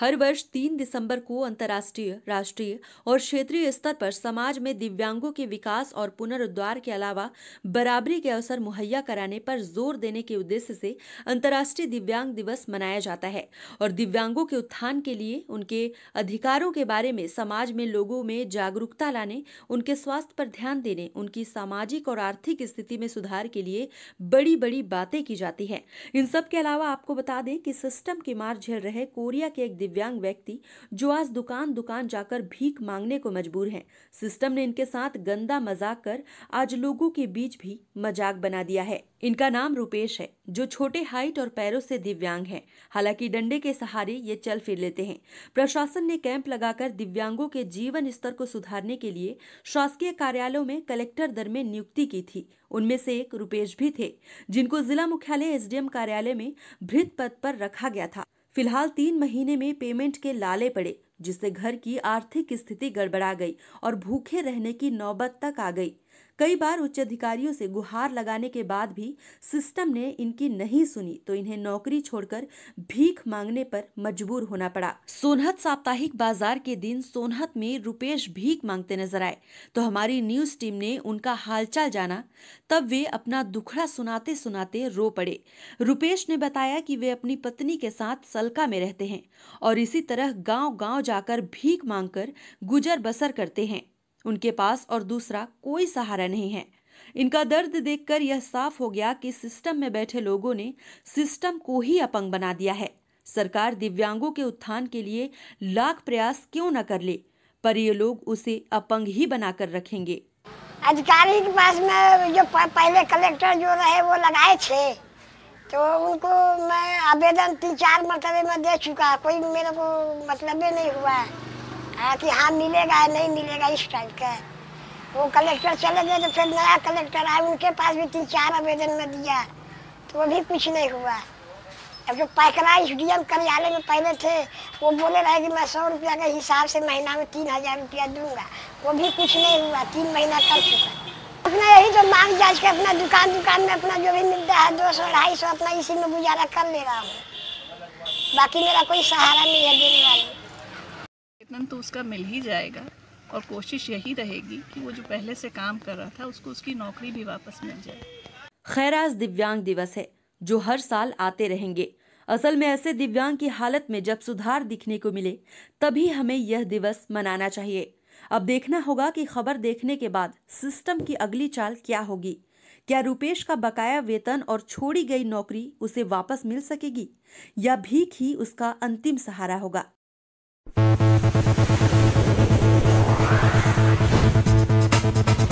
हर वर्ष तीन दिसंबर को अंतर्राष्ट्रीय राष्ट्रीय और क्षेत्रीय स्तर पर समाज में दिव्यांगों के विकास और पुनरुद्वार के अलावा बराबरी के अवसर मुहैया कराने पर जोर देने के उद्देश्य से अंतर्राष्ट्रीय दिव्यांग दिवस मनाया जाता है और दिव्यांगों के उत्थान के लिए उनके अधिकारों के बारे में समाज में लोगों में जागरूकता लाने उनके स्वास्थ्य पर ध्यान देने उनकी सामाजिक और आर्थिक स्थिति में सुधार के लिए बड़ी बड़ी बातें की जाती है इन सब के अलावा आपको बता दें कि सिस्टम की मार झेल रहे कोरिया के एक दिव्यांग व्यक्ति जो आज दुकान दुकान जाकर भीख मांगने को मजबूर हैं सिस्टम ने इनके साथ गंदा मजाक कर आज लोगों के बीच भी मजाक बना दिया है इनका नाम रूपेश है जो छोटे हाइट और पैरों से दिव्यांग है हालांकि डंडे के सहारे ये चल फिर लेते हैं प्रशासन ने कैंप लगाकर दिव्यांगों के जीवन स्तर को सुधारने के लिए शासकीय कार्यालयों में कलेक्टर दर में नियुक्ति की थी उनमें से एक रूपेश भी थे जिनको जिला मुख्यालय एसडीएम कार्यालय में भृत पद पर रखा गया था फिलहाल तीन महीने में पेमेंट के लाले पड़े जिससे घर की आर्थिक स्थिति गड़बड़ा गई और भूखे रहने की नौबत तक आ गई कई बार उच्च अधिकारियों से गुहार लगाने के बाद भी सिस्टम ने इनकी नहीं सुनी तो इन्हें नौकरी छोड़कर भीख मांगने पर मजबूर होना पड़ा सोनहत साप्ताहिक बाजार के दिन सोनहत में रुपेश भीख मांगते नजर आए तो हमारी न्यूज टीम ने उनका हालचाल जाना तब वे अपना दुखड़ा सुनाते सुनाते रो पड़े रुपेश ने बताया कि वे अपनी पत्नी के साथ सलका में रहते हैं और इसी तरह गांव गांव जाकर भीख मांगकर गुजर बसर करते हैं उनके पास और दूसरा कोई सहारा नहीं है इनका दर्द देखकर यह साफ हो गया कि सिस्टम में बैठे लोगों ने सिस्टम को ही अपंग बना दिया है सरकार दिव्यांगों के उत्थान के लिए लाख प्रयास क्यों न कर ले पर ये लोग उसे अपंग ही बनाकर रखेंगे अधिकारी के पास में जो पहले कलेक्टर जो रहे वो लगाए थे तो उनको मैं आवेदन तीन चार मरतबे में दे चुका कोई मेरे को मतलब नहीं हुआ हाँ कि हाँ मिलेगा नहीं मिलेगा इस टाइप का वो कलेक्टर चले गए तो फिर नया कलेक्टर आए उनके पास भी तीन चार आवेदन में दिया तो वो भी कुछ नहीं हुआ अब जो पैकरा डी एम कार्यालय में पहले थे वो बोले रहे कि मैं सौ रुपया के हिसाब से महीना में तीन हज़ार रुपया दूंगा वो भी कुछ नहीं हुआ तीन महीना कर चुका अपना यही तो मांग जांच के अपना दुकान दुकान में अपना जो भी मिलता है दो सौ ढाई सौ अपना इसी में गुजारा कर ले रहा हूँ बाकी मेरा कोई सहारा नहीं है देने वाला वेतन तो उसका मिल ही जाएगा और कोशिश यही रहेगी कि वो जो पहले से काम कर रहा था उसको उसकी नौकरी भी वापस मिल जाए खैर आज दिव्यांग दिवस है जो हर साल आते रहेंगे असल में ऐसे दिव्यांग की हालत में जब सुधार दिखने को मिले तभी हमें यह दिवस मनाना चाहिए अब देखना होगा कि खबर देखने के बाद सिस्टम की अगली चाल क्या होगी क्या रुपेश का बकाया वेतन और छोड़ी गई नौकरी उसे वापस मिल सकेगी या भीख ही उसका अंतिम सहारा होगा ただただた